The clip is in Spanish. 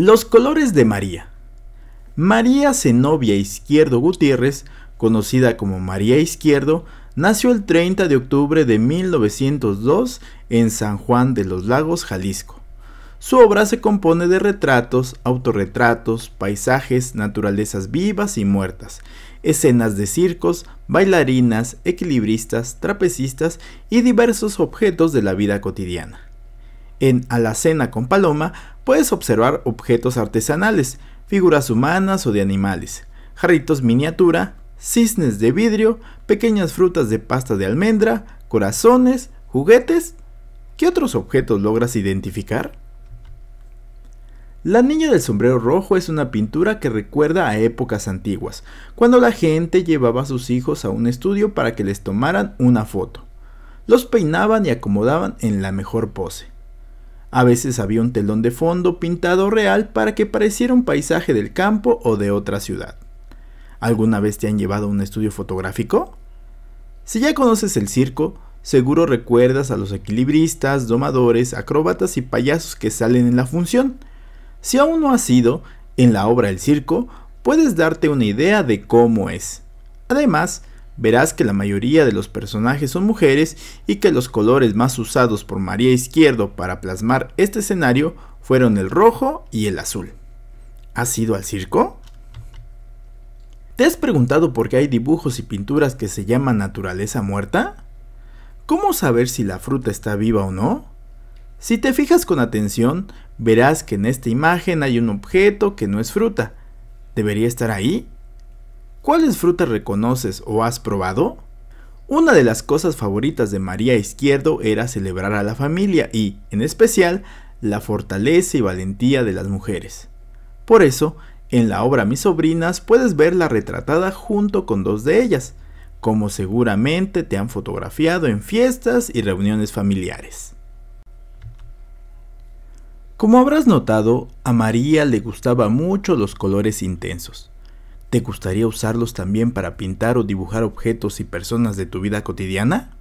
Los colores de María. María Zenobia Izquierdo Gutiérrez, conocida como María Izquierdo, nació el 30 de octubre de 1902 en San Juan de los Lagos, Jalisco. Su obra se compone de retratos, autorretratos, paisajes, naturalezas vivas y muertas, escenas de circos, bailarinas, equilibristas, trapecistas y diversos objetos de la vida cotidiana. En Alacena con Paloma puedes observar objetos artesanales, figuras humanas o de animales, jarritos miniatura, cisnes de vidrio, pequeñas frutas de pasta de almendra, corazones, juguetes. ¿Qué otros objetos logras identificar? La Niña del Sombrero Rojo es una pintura que recuerda a épocas antiguas, cuando la gente llevaba a sus hijos a un estudio para que les tomaran una foto. Los peinaban y acomodaban en la mejor pose. A veces había un telón de fondo pintado real para que pareciera un paisaje del campo o de otra ciudad. ¿Alguna vez te han llevado a un estudio fotográfico? Si ya conoces el circo, seguro recuerdas a los equilibristas, domadores, acróbatas y payasos que salen en la función. Si aún no has ido en la obra El circo, puedes darte una idea de cómo es. Además, verás que la mayoría de los personajes son mujeres y que los colores más usados por María Izquierdo para plasmar este escenario fueron el rojo y el azul. ¿Has ido al circo? ¿Te has preguntado por qué hay dibujos y pinturas que se llaman naturaleza muerta? ¿Cómo saber si la fruta está viva o no? Si te fijas con atención, verás que en esta imagen hay un objeto que no es fruta. ¿Debería estar ahí? ¿Cuáles frutas reconoces o has probado? Una de las cosas favoritas de María Izquierdo era celebrar a la familia y, en especial, la fortaleza y valentía de las mujeres. Por eso, en la obra Mis sobrinas puedes verla retratada junto con dos de ellas, como seguramente te han fotografiado en fiestas y reuniones familiares. Como habrás notado, a María le gustaban mucho los colores intensos. ¿Te gustaría usarlos también para pintar o dibujar objetos y personas de tu vida cotidiana?